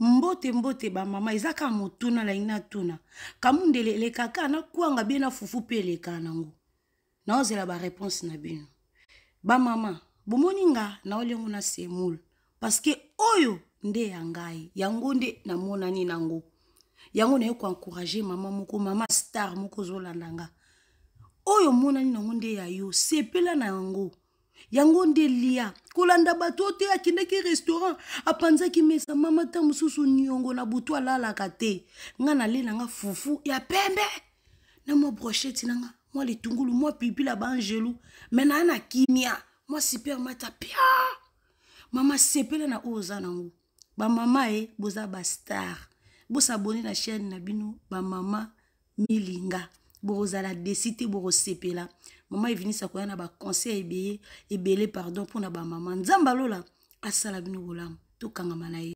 mbote mbote bamama eza kaka motuna langi natuna kamundele eleka kaka nakwanga bie na fufu mpe eleka nango naozela bareponse na bino bamama bomoni nga naolengo na semule parceke oyo nde ya ngai yango nde namonani nango yango naye koencourage mama moko mama star moko ozolanda nga oyo monani nango nde ya yo sepela na yango yango nde lia kolanda bato oteyaki ndeki restaurant apanzaki mesa mama ta mosusu niongo na butu alalaka te nga nalela nga fufu ya pembe na mwa brochete nanga mwa litungulu mwa pilipili ya baangelu me naa na kimia mwa supermata pia mama sepela na oyo oza nango bamama e boza bastar bosabone na chaine na bino bamama milinga bokozala desi te bokosepela mama evinisaka oya na baconseil ebeye ebele pardon mpona bamama nzambe alola asala bino bolamu tokangama na ye